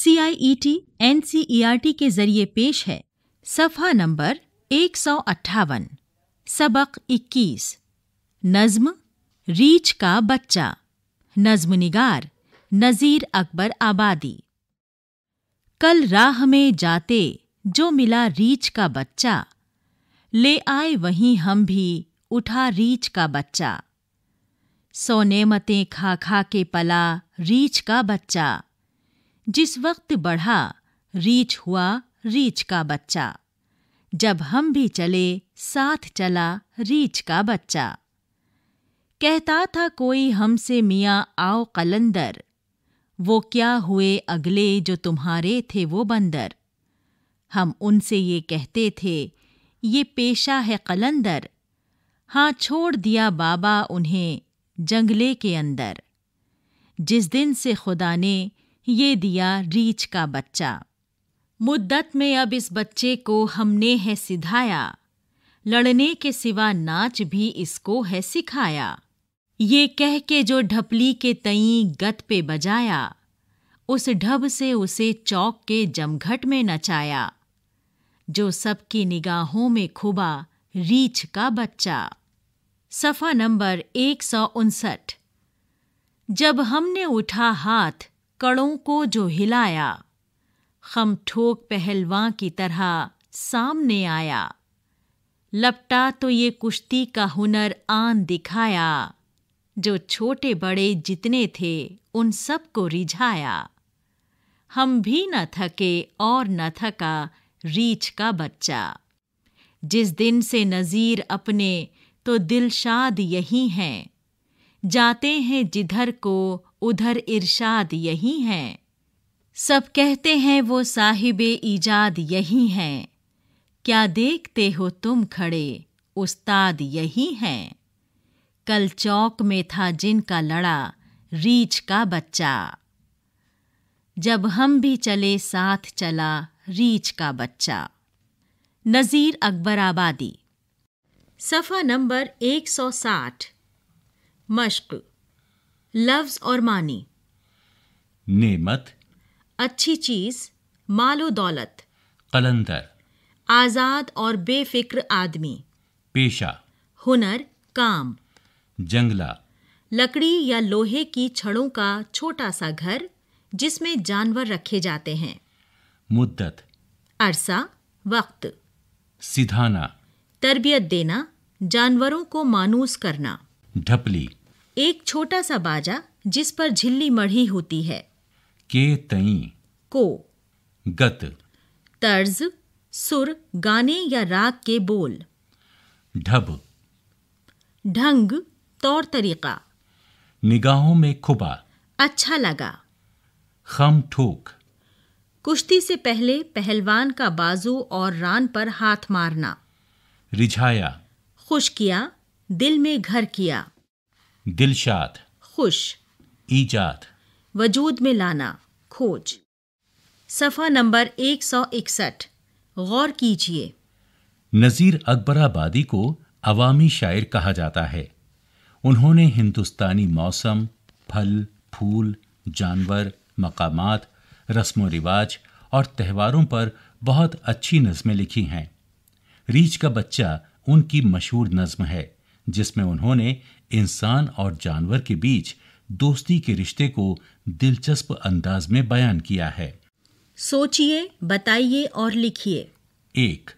C I E T N C E R T के जरिए पेश है सफा नंबर एक सौ अट्ठावन सबक इक्कीस नज्म रीच का बच्चा नज्म निगार नज़ीर अकबर आबादी कल राह में जाते जो मिला रीच का बच्चा ले आए वहीं हम भी उठा रीच का बच्चा सौ खा खा के पला रीच का बच्चा जिस वक्त बढ़ा रीछ हुआ रीछ का बच्चा जब हम भी चले साथ चला रीछ का बच्चा कहता था कोई हमसे मियाँ आओ कलंदर वो क्या हुए अगले जो तुम्हारे थे वो बंदर हम उनसे ये कहते थे ये पेशा है कलंदर हाँ छोड़ दिया बाबा उन्हें जंगले के अंदर जिस दिन से खुदा ने ये दिया रीछ का बच्चा मुद्दत में अब इस बच्चे को हमने है सिधाया लड़ने के सिवा नाच भी इसको है सिखाया ये कह के जो ढपली के तई गत पे बजाया उस ढब से उसे चौक के जमघट में नचाया जो सबकी निगाहों में खुबा रीछ का बच्चा सफा नंबर एक जब हमने उठा हाथ कड़ों को जो हिलाया खम ठोक पहलवां की तरह सामने आया लपटा तो ये कुश्ती का हुनर आन दिखाया जो छोटे बड़े जितने थे उन सबको रिझाया हम भी न थके और न थका रीछ का बच्चा जिस दिन से नज़ीर अपने तो दिलशाद यही हैं जाते हैं जिधर को उधर इरशाद यही है सब कहते हैं वो साहिब ईजाद यही हैं क्या देखते हो तुम खड़े उस्ताद यही हैं कल चौक में था जिनका लड़ा रीछ का बच्चा जब हम भी चले साथ चला रीछ का बच्चा नज़ीर अकबर आबादी सफ़ा नंबर 160 मश्क लफ्ज और मानी नेमत अच्छी चीज मालो दौलत कलंदर आज़ाद और बेफिक्र आदमी पेशा हुनर काम जंगला लकड़ी या लोहे की छड़ों का छोटा सा घर जिसमें जानवर रखे जाते हैं मुद्दत अरसा वक्त सिधाना तरबियत देना जानवरों को मानूस करना ढपली एक छोटा सा बाजा जिस पर झिल्ली मढ़ी होती है के तई को गत तर्ज सुर गाने या राग के बोल ढब ढंग तौर तरीका निगाहों में खुबा अच्छा लगा खम ठोक कुश्ती से पहले पहलवान का बाजू और रान पर हाथ मारना रिझाया खुश किया दिल में घर किया दिलशाद खुश ईजाद वजूद में लाना खोज सफ़ा नंबर 161 गौर कीजिए नज़ीर अकबराबादी को अवामी शायर कहा जाता है उन्होंने हिंदुस्तानी मौसम फल फूल जानवर मकामात रस्म व रिवाज और त्यौहारों पर बहुत अच्छी नज़में लिखी हैं रीछ का बच्चा उनकी मशहूर नज़म है जिसमें उन्होंने इंसान और जानवर के बीच दोस्ती के रिश्ते को दिलचस्प अंदाज में बयान किया है सोचिए बताइए और लिखिए एक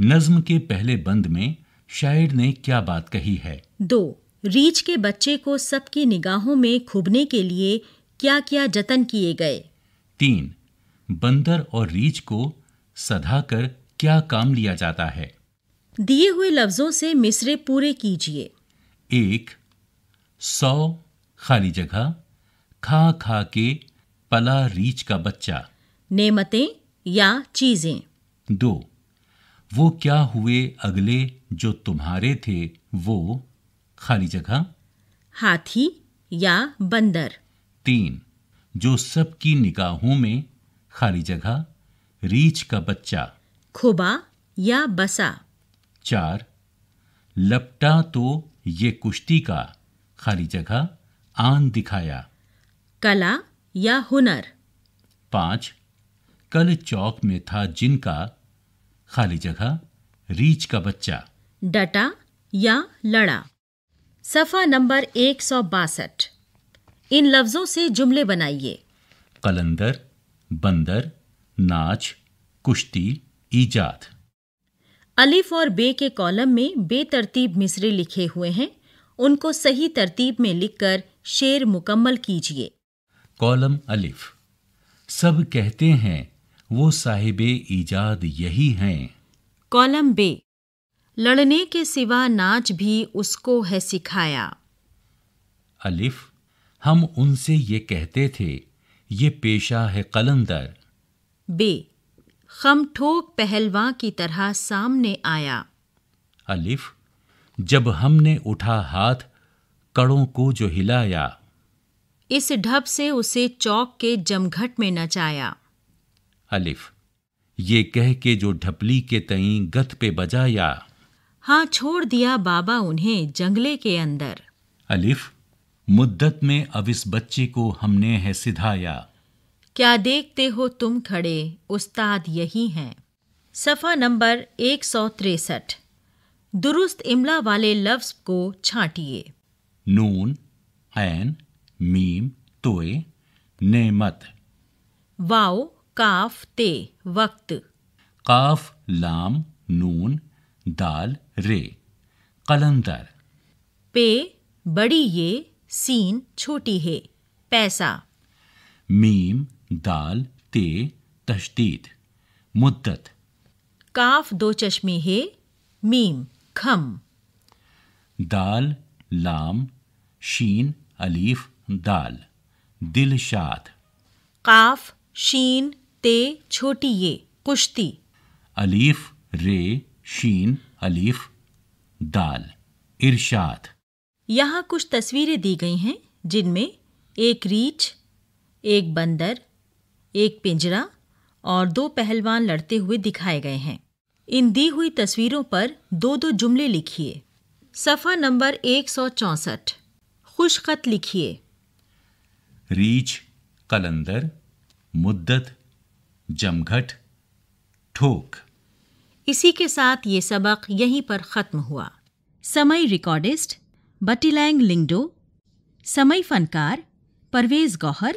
नज्म के पहले बंद में शायर ने क्या बात कही है दो रीच के बच्चे को सबकी निगाहों में खुबने के लिए क्या क्या जतन किए गए तीन बंदर और रीच को सधा कर क्या काम लिया जाता है दिए हुए लफ्जों से मिसरे पूरे कीजिए एक सौ खाली जगह खा खा के पला रीच का बच्चा नेमतें या चीजें दो वो क्या हुए अगले जो तुम्हारे थे वो खाली जगह हाथी या बंदर तीन जो सबकी निगाहों में खाली जगह रीछ का बच्चा खुबा या बसा चार लपटा तो ये कुश्ती का खाली जगह आन दिखाया कला या हुनर पांच कल चौक में था जिनका खाली जगह रीच का बच्चा डटा या लड़ा सफ़ा नंबर एक सौ बासठ इन लफ्ज़ों से जुमले बनाइए कलंदर बंदर नाच कुश्ती ईजाद अलिफ और बे के कॉलम में बेतरतीब मिसरे लिखे हुए हैं उनको सही तरतीब में लिखकर शेर मुकम्मल कीजिए कॉलम अलिफ सब कहते हैं वो साहिब ईजाद यही हैं कॉलम बे लड़ने के सिवा नाच भी उसको है सिखाया अलिफ हम उनसे ये कहते थे ये पेशा है कलंदर बे खम ठोक पहलवा की तरह सामने आया अलिफ जब हमने उठा हाथ कड़ों को जो हिलाया इस ढब से उसे चौक के जमघट में नचाया अलिफ ये कह के जो ढपली के तई गत पे बजाया हाँ छोड़ दिया बाबा उन्हें जंगले के अंदर अलिफ मुद्दत में अब इस बच्चे को हमने है सिधाया क्या देखते हो तुम खड़े उस्ताद यही हैं सफ़ा नंबर एक सौ तिरसठ दुरुस्त इमला वाले लफ्ज़ को छाटिए नून ऐन मीम तोय नेमत वाओ काफ ते वक्त काफ लाम नून दाल रे कलंदर पे बड़ी ये सीन छोटी है पैसा मीम दाल ते तशदीद मुद्दत काफ दो चश्मे है मीम खम दाल लाम शीन अलीफ दाल शाद काफ शीन ते छोटी ये कुश्ती अलीफ रे शीन अलीफ दाल इरशाद यहाँ कुछ तस्वीरें दी गई हैं जिनमें एक रीछ एक बंदर एक पिंजरा और दो पहलवान लड़ते हुए दिखाए गए हैं इन दी हुई तस्वीरों पर दो दो जुमले लिखिए सफ़ा नंबर एक सौ चौसठ खुश खत लिखिए रीच कलंदर मुद्दत जमघट ठोक इसी के साथ ये सबक यहीं पर ख़त्म हुआ समय रिकॉर्डिस्ट बटीलैंग लिंगडो समय फनकार परवेज़ गौहर